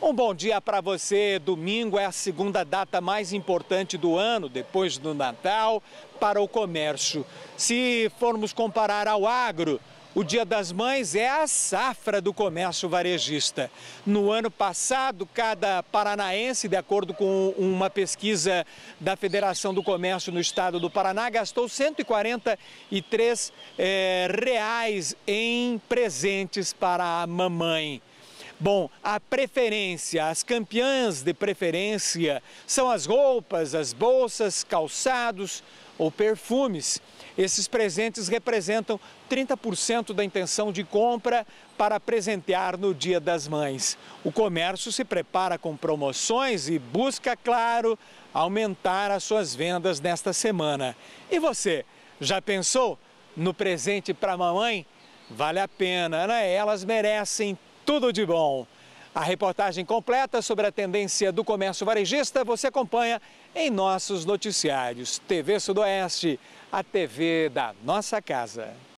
Um bom dia para você. Domingo é a segunda data mais importante do ano, depois do Natal, para o comércio. Se formos comparar ao agro, o Dia das Mães é a safra do comércio varejista. No ano passado, cada paranaense, de acordo com uma pesquisa da Federação do Comércio no estado do Paraná, gastou R$ 143 é, reais em presentes para a mamãe. Bom, a preferência, as campeãs de preferência são as roupas, as bolsas, calçados ou perfumes. Esses presentes representam 30% da intenção de compra para presentear no Dia das Mães. O comércio se prepara com promoções e busca, claro, aumentar as suas vendas nesta semana. E você, já pensou no presente para a mamãe? Vale a pena, né? Elas merecem tudo de bom. A reportagem completa sobre a tendência do comércio varejista você acompanha em nossos noticiários. TV Sudoeste, a TV da nossa casa.